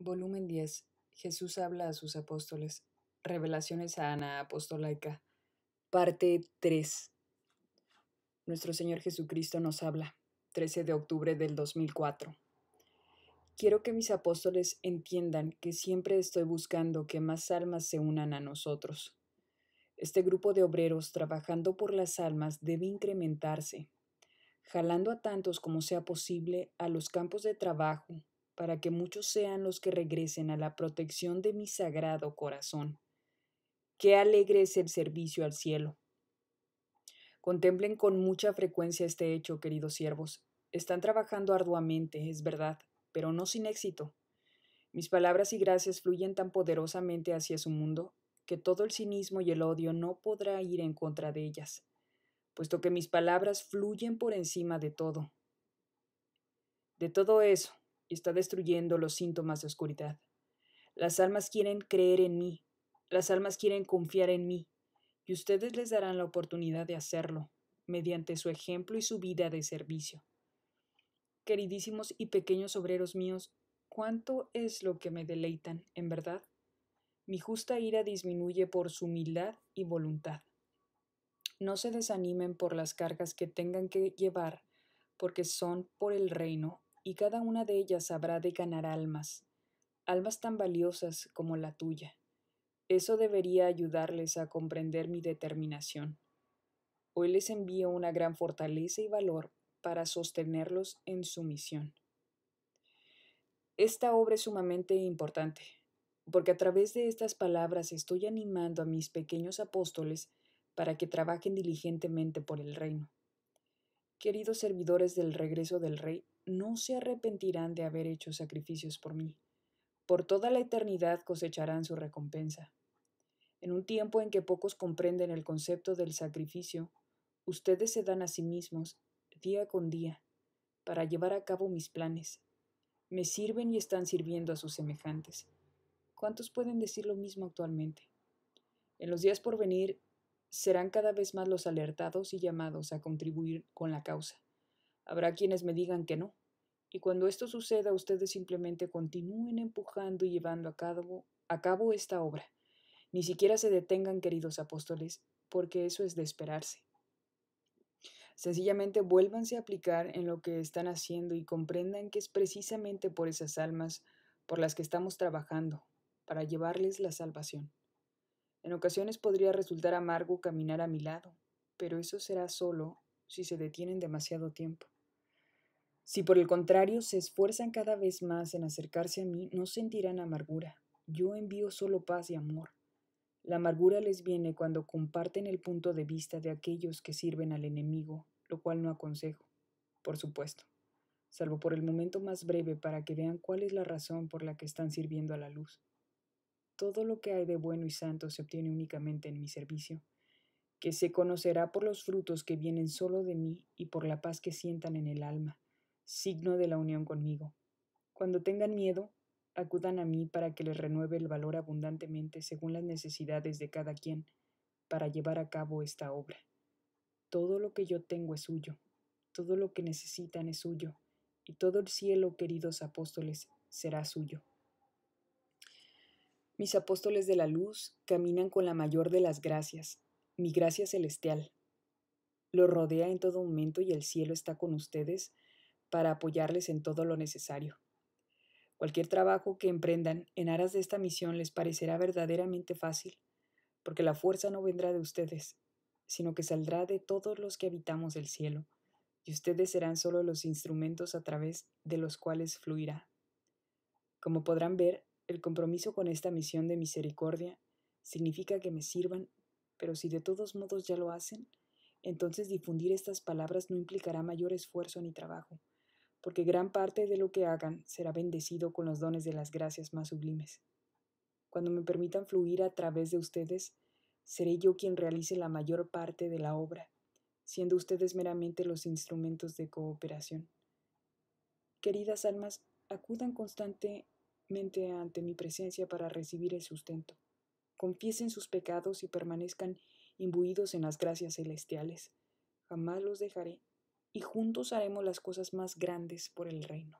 Volumen 10. Jesús habla a sus apóstoles. Revelaciones a Ana Apostolaica. Parte 3. Nuestro Señor Jesucristo nos habla. 13 de octubre del 2004. Quiero que mis apóstoles entiendan que siempre estoy buscando que más almas se unan a nosotros. Este grupo de obreros trabajando por las almas debe incrementarse, jalando a tantos como sea posible a los campos de trabajo para que muchos sean los que regresen a la protección de mi sagrado corazón. Qué alegre es el servicio al cielo. Contemplen con mucha frecuencia este hecho, queridos siervos. Están trabajando arduamente, es verdad, pero no sin éxito. Mis palabras y gracias fluyen tan poderosamente hacia su mundo que todo el cinismo y el odio no podrá ir en contra de ellas, puesto que mis palabras fluyen por encima de todo. De todo eso, y está destruyendo los síntomas de oscuridad. Las almas quieren creer en mí, las almas quieren confiar en mí, y ustedes les darán la oportunidad de hacerlo, mediante su ejemplo y su vida de servicio. Queridísimos y pequeños obreros míos, ¿cuánto es lo que me deleitan, en verdad? Mi justa ira disminuye por su humildad y voluntad. No se desanimen por las cargas que tengan que llevar, porque son por el reino y cada una de ellas habrá de ganar almas, almas tan valiosas como la tuya. Eso debería ayudarles a comprender mi determinación. Hoy les envío una gran fortaleza y valor para sostenerlos en su misión. Esta obra es sumamente importante, porque a través de estas palabras estoy animando a mis pequeños apóstoles para que trabajen diligentemente por el reino. Queridos servidores del regreso del Rey, no se arrepentirán de haber hecho sacrificios por mí. Por toda la eternidad cosecharán su recompensa. En un tiempo en que pocos comprenden el concepto del sacrificio, ustedes se dan a sí mismos, día con día, para llevar a cabo mis planes. Me sirven y están sirviendo a sus semejantes. ¿Cuántos pueden decir lo mismo actualmente? En los días por venir serán cada vez más los alertados y llamados a contribuir con la causa. Habrá quienes me digan que no, y cuando esto suceda, ustedes simplemente continúen empujando y llevando a cabo, a cabo esta obra. Ni siquiera se detengan, queridos apóstoles, porque eso es de esperarse. Sencillamente vuélvanse a aplicar en lo que están haciendo y comprendan que es precisamente por esas almas por las que estamos trabajando, para llevarles la salvación. En ocasiones podría resultar amargo caminar a mi lado, pero eso será solo si se detienen demasiado tiempo. Si por el contrario se esfuerzan cada vez más en acercarse a mí, no sentirán amargura. Yo envío solo paz y amor. La amargura les viene cuando comparten el punto de vista de aquellos que sirven al enemigo, lo cual no aconsejo, por supuesto, salvo por el momento más breve para que vean cuál es la razón por la que están sirviendo a la luz. Todo lo que hay de bueno y santo se obtiene únicamente en mi servicio, que se conocerá por los frutos que vienen solo de mí y por la paz que sientan en el alma signo de la unión conmigo. Cuando tengan miedo, acudan a mí para que les renueve el valor abundantemente según las necesidades de cada quien para llevar a cabo esta obra. Todo lo que yo tengo es suyo, todo lo que necesitan es suyo, y todo el cielo, queridos apóstoles, será suyo. Mis apóstoles de la luz caminan con la mayor de las gracias, mi gracia celestial. Lo rodea en todo momento y el cielo está con ustedes para apoyarles en todo lo necesario. Cualquier trabajo que emprendan en aras de esta misión les parecerá verdaderamente fácil, porque la fuerza no vendrá de ustedes, sino que saldrá de todos los que habitamos el cielo, y ustedes serán solo los instrumentos a través de los cuales fluirá. Como podrán ver, el compromiso con esta misión de misericordia significa que me sirvan, pero si de todos modos ya lo hacen, entonces difundir estas palabras no implicará mayor esfuerzo ni trabajo, porque gran parte de lo que hagan será bendecido con los dones de las gracias más sublimes. Cuando me permitan fluir a través de ustedes, seré yo quien realice la mayor parte de la obra, siendo ustedes meramente los instrumentos de cooperación. Queridas almas, acudan constantemente ante mi presencia para recibir el sustento. Confiesen sus pecados y permanezcan imbuidos en las gracias celestiales. Jamás los dejaré y juntos haremos las cosas más grandes por el reino.